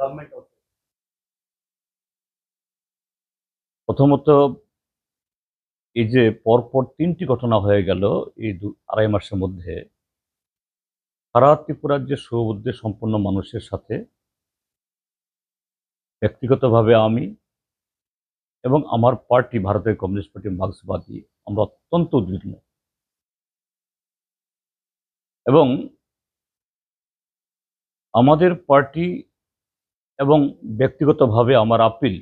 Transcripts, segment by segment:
government of প্রথমত এই যে পরপর তিনটি ঘটনা হয়ে গেল এই দু আড়াই মাসের মধ্যে সারা ত্রিপুরার যে সুবুদ্ধি সম্পন্ন মানুষের সাথে ব্যক্তিগতভাবে আমি এবং আমার পার্টি ভারতের কমিউনিস্ট পার্টি মার্ক্সবাদী আমরা অত্যন্ত উদ্বিগ্ন এবং আমাদের পার্টি এবং ব্যক্তিগতভাবে আমার আপিল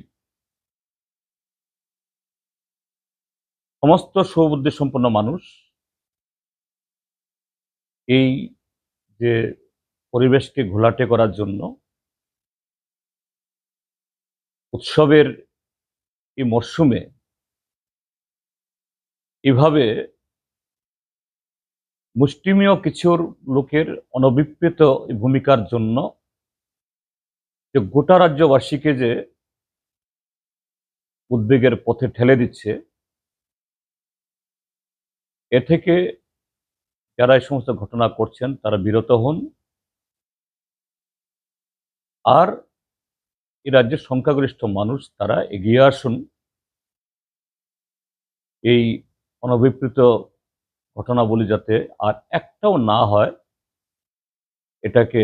সমস্ত সৌবুদ্ধি সম্পন্ন মানুষ এই যে পরিবেশকে ঘোলাটে করার জন্য উৎসবের এই মরশুমে এভাবে মুষ্টিমীয় কিছুর লোকের অনবিপ্রেত ভূমিকার জন্য যে গোটা রাজ্যবাসীকে যে উদ্বেগের পথে ঠেলে দিচ্ছে এ থেকে যারা এই সমস্ত ঘটনা করছেন তারা বিরত হন আর এই রাজ্যের সংখ্যাগরিষ্ঠ মানুষ তারা এগিয়ে আসুন এই অনভিপ্রিত ঘটনাবলী যাতে আর একটাও না হয় এটাকে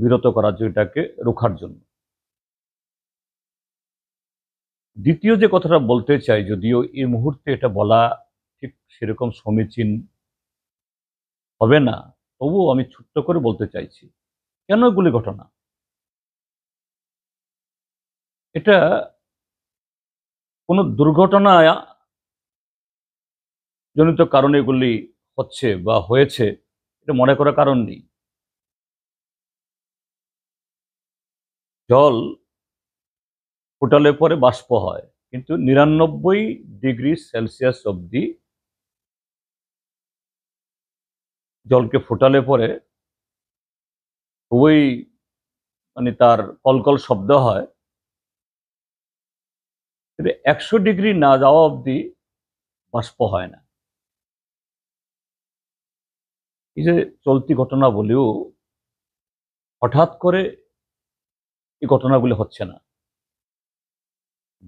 বিরত করার জন্য এটাকে রোখার জন্য দ্বিতীয় যে কথাটা বলতে চাই যদিও এই মুহূর্তে এটা বলা ঠিক সেরকম সমীচীন হবে না তবুও আমি ছোট্ট করে বলতে চাইছি কেন এগুলি ঘটনা এটা কোনো দুর্ঘটনা জনিত কারণে এগুলি হচ্ছে বা হয়েছে এটা মনে করার কারণ নেই জল ফোটালে পরে বাষ্প হয় কিন্তু নিরানব্বই ডিগ্রি সেলসিয়াস অবধি জলকে ফোটালে পরে খুবই মানে তার কলকল শব্দ হয় কিন্তু একশো ডিগ্রি না যাওয়া অবধি বাষ্প হয় না এই যে চলতি ঘটনা বলেও হঠাৎ করে এই ঘটনাগুলি হচ্ছে না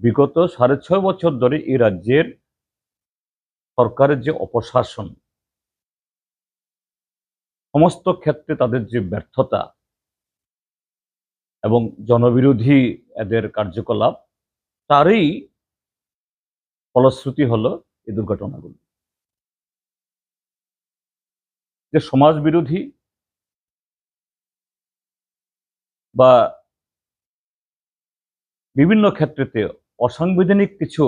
বিগত সাড়ে ছয় বছর ধরে এই রাজ্যের সরকারের যে অপশাসন সমস্ত ক্ষেত্রে তাদের যে ব্যর্থতা এবং জনবিরোধী এদের কার্যকলাপ তারই ফলশ্রুতি হল এই দুর্ঘটনাগুলি যে সমাজ বিরোধী বা বিভিন্ন ক্ষেত্রেতে অসাংবিধানিক কিছু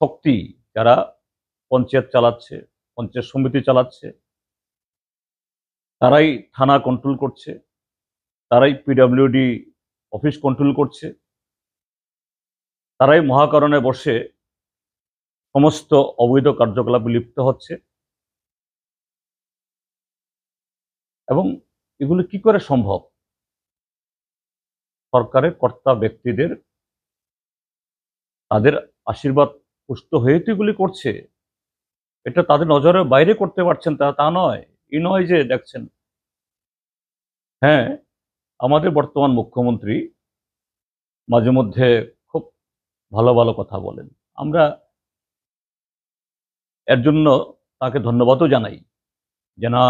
শক্তি যারা পঞ্চায়েত চালাচ্ছে পঞ্চায়েত সমিতি চালাচ্ছে তারাই থানা কন্ট্রোল করছে তারাই পিডাব্লিউডি অফিস কন্ট্রোল করছে তারাই মহাকারণে বসে সমস্ত অবৈধ কার্যকলাপে লিপ্ত হচ্ছে এবং এগুলো কি করে সম্ভব সরকারের কর্তা ব্যক্তিদের তাদের আশীর্বাদ পুষ্ট হয়ে তো করছে এটা তাদের নজরের বাইরে করতে পারছেন তা তা নয় ই নয় যে দেখছেন হ্যাঁ আমাদের বর্তমান মুখ্যমন্ত্রী মাঝে মধ্যে খুব ভালো ভালো কথা বলেন আমরা এর জন্য তাকে ধন্যবাদও জানাই যে না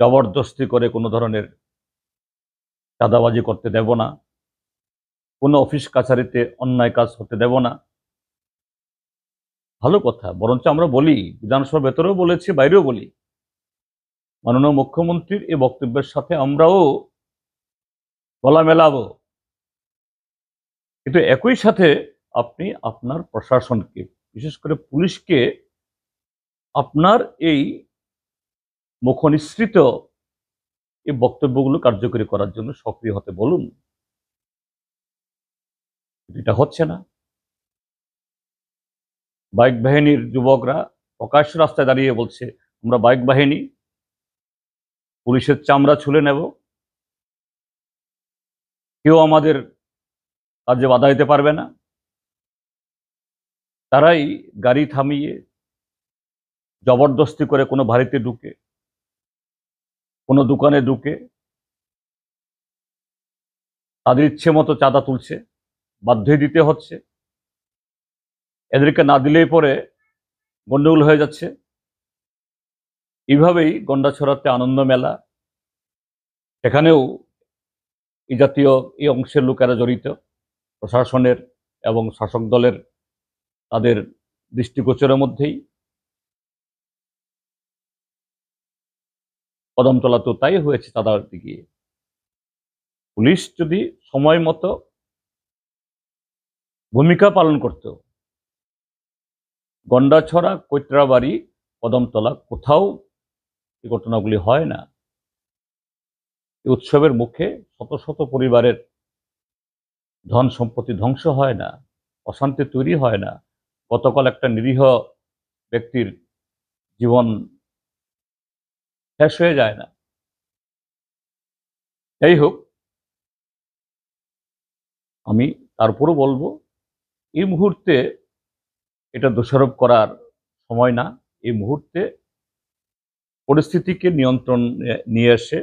জবরদস্তি করে কোনো ধরনের চাঁদাবাজি করতে দেব না কোনো অফিস কাছারিতে অন্যায় কাজ হতে দেব না ভালো কথা বরঞ্চ আমরা বলি বিধানসভার ভেতরেও বলেছি বাইরেও বলি মাননীয় মুখ্যমন্ত্রীর এই বক্তব্যের সাথে আমরাও গলা মেলাব কিন্তু একই সাথে আপনি আপনার প্রশাসনকে বিশেষ করে পুলিশকে আপনার এই মুখনিসৃত এই বক্তব্যগুলো কার্যকরী করার জন্য সক্রিয় হতে বলুন এটা হচ্ছে না বাইক বাহিনীর যুবকরা প্রকাশ্য রাস্তায় দাঁড়িয়ে বলছে আমরা বাইক বাহিনী পুলিশের চামড়া ছুলে নেব কেউ আমাদের কাজে বাধা দিতে পারবে না তারাই গাড়ি থামিয়ে জবরদস্তি করে কোনো বাড়িতে ঢুকে কোনো দোকানে ঢুকে তাদের ইচ্ছে মতো চাঁদা তুলছে বাধ্য দিতে হচ্ছে এদেরকে না দিলেই পরে গণ্ডগোল হয়ে যাচ্ছে এইভাবেই ছড়াতে আনন্দ মেলা সেখানেও এই জাতীয় এই অংশের লোকেরা জড়িত প্রশাসনের এবং শাসক দলের তাদের দৃষ্টিগোচরের মধ্যেই কদমতলা তো তাই হয়েছে তাদারতে গিয়ে পুলিশ যদি সময় মতো ভূমিকা পালন করত গন্ডাছড়া কৈত্রাবাড়ি কদমতলা কোথাও এই ঘটনাগুলি হয় না এই উৎসবের মুখে শত শত পরিবারের ধন সম্পত্তি ধ্বংস হয় না অশান্তি তৈরি হয় না গতকাল একটা নিরীহ ব্যক্তির জীবন শেষ হয়ে যায় না যাই হোক আমি তারপরও বলবো এই মুহূর্তে এটা দোষারোপ করার সময় না এই মুহূর্তে পরিস্থিতিকে নিয়ন্ত্রণ নিয়ে এসে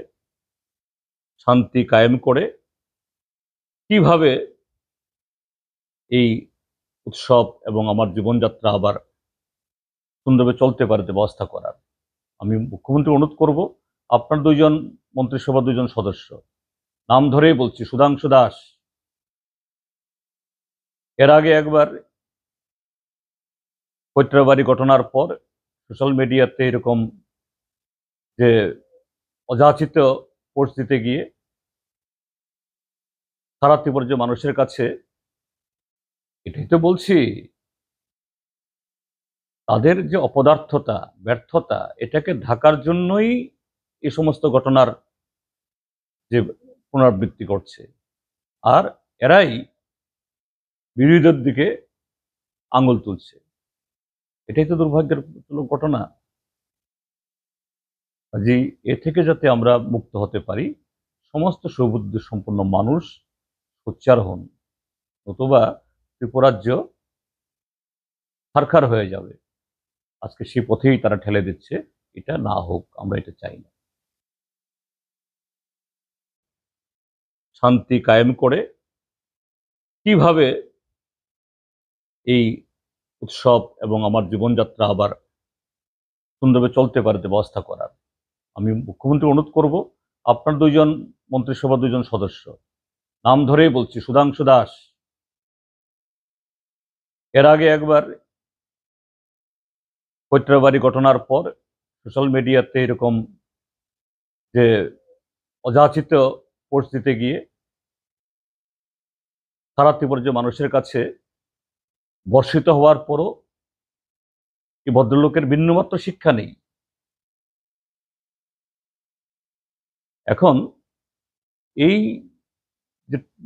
শান্তি কায়েম করে কিভাবে এই উৎসব এবং আমার জীবনযাত্রা আবার সুন্দরভাবে চলতে পারে ব্যবস্থা করার আমি মুখ্যমন্ত্রী অনুরোধ করব আপনার দুইজন মন্ত্রিসভার দুইজন সদস্য নাম ধরেই বলছি সুধাংশু দাস এর আগে একবার কৈত্রাবাড়ি ঘটনার পর সোশ্যাল মিডিয়াতে এরকম যে অযাচিত পরিস্থিতিতে গিয়ে সারা ত্রিপুরা মানুষের কাছে এটাই তো বলছি তাদের যে অপদার্থতা ব্যর্থতা এটাকে ঢাকার জন্যই এই সমস্ত ঘটনার যে পুনরাবৃত্তি করছে আর এরাই বিরোধীদের দিকে আঙুল তুলছে এটাই তো দুর্ভাগ্যের ঘটনা যে এ থেকে যাতে আমরা মুক্ত হতে পারি সমস্ত সৌবুদ্ধি সম্পন্ন মানুষ সোচ্চার হন নতুবা ত্রিপরাজ্য খারখার হয়ে যাবে আজকে সে পথেই তারা ঠেলে দিচ্ছে এটা না হোক আমরা এটা চাই না শান্তি কায়েম করে কিভাবে এই উৎসব এবং আমার জীবনযাত্রা আবার সুন্দরভাবে চলতে পারে ব্যবস্থা করার আমি মুখ্যমন্ত্রী অনুরোধ করব আপনার দুইজন মন্ত্রিসভার দুজন সদস্য নাম ধরেই বলছি সুধাংশু দাস এর আগে একবার কৈত্রাবাড়ি ঘটনার পর সোশ্যাল মিডিয়াতে এরকম যে অযাচিত পরিস্থিতিতে গিয়ে সারা যে মানুষের কাছে বর্ষিত হওয়ার পরও এই ভদ্রলোকের ভিন্নমাত্র শিক্ষা নেই এখন এই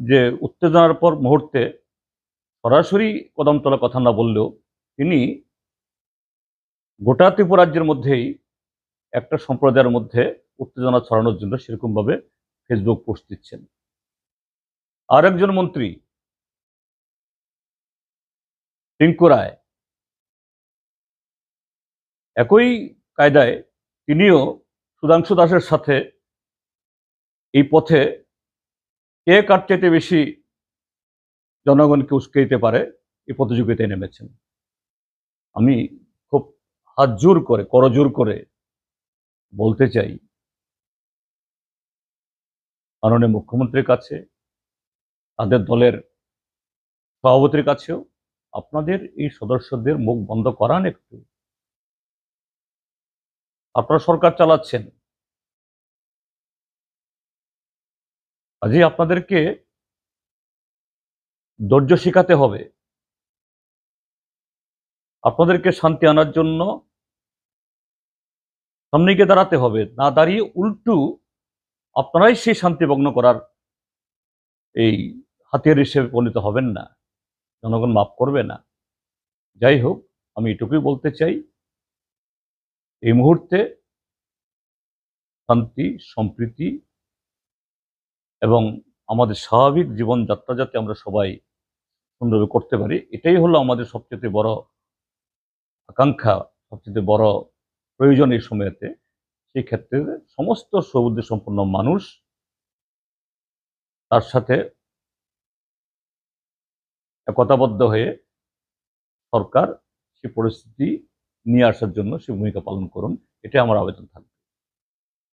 যে উত্তেজনার পর মুহূর্তে সরাসরি কদমতলা কথা না বললেও তিনি গোটা ত্রিপুরাজ্যের মধ্যেই একটা সম্প্রদায়ের মধ্যে উত্তেজনা ছড়ানোর জন্য সেরকমভাবে ফেসবুক পোস্ট দিচ্ছেন আর একজন মন্ত্রী টিঙ্কু রায় একই কায়দায় তিনিও সুধাংশু দাসের সাথে এই পথে কে কার চাইতে বেশি জনগণকে উস্কে দিতে পারে এই প্রতিযোগিতায় নেমেছেন আমি হাত জোর করে করজোর করে বলতে চাই মাননীয় মুখ্যমন্ত্রীর কাছে তাদের দলের সভাপতির কাছেও আপনাদের এই সদস্যদের মুখ বন্ধ করান একটু আপনারা সরকার চালাচ্ছেন আজই আপনাদেরকে ধৈর্য শিখাতে হবে আপনাদেরকে শান্তি আনার জন্য সামনে গিয়ে দাঁড়াতে হবে না দাঁড়িয়ে উল্টু আপনারাই সেই শান্তি ভগ্ন করার এই হাতিয়ার হিসেবে পরিণত হবেন না জনগণ মাফ করবে না যাই হোক আমি এটুকুই বলতে চাই এই মুহূর্তে শান্তি সম্প্রীতি এবং আমাদের স্বাভাবিক জীবনযাত্রা যাতে আমরা সবাই সুন্দরভাবে করতে পারি এটাই হলো আমাদের সবচেয়ে বড় আকাঙ্ক্ষা সবচেয়ে বড় প্রয়োজন এই সময়তে সেক্ষেত্রে ক্ষেত্রে সমস্ত সৌবুদ্ধি সম্পন্ন মানুষ তার সাথে একতাবদ্ধ হয়ে সরকার সে পরিস্থিতি নিয়ে আসার জন্য সে ভূমিকা পালন করুন এটা আমার আবেদন থাকবে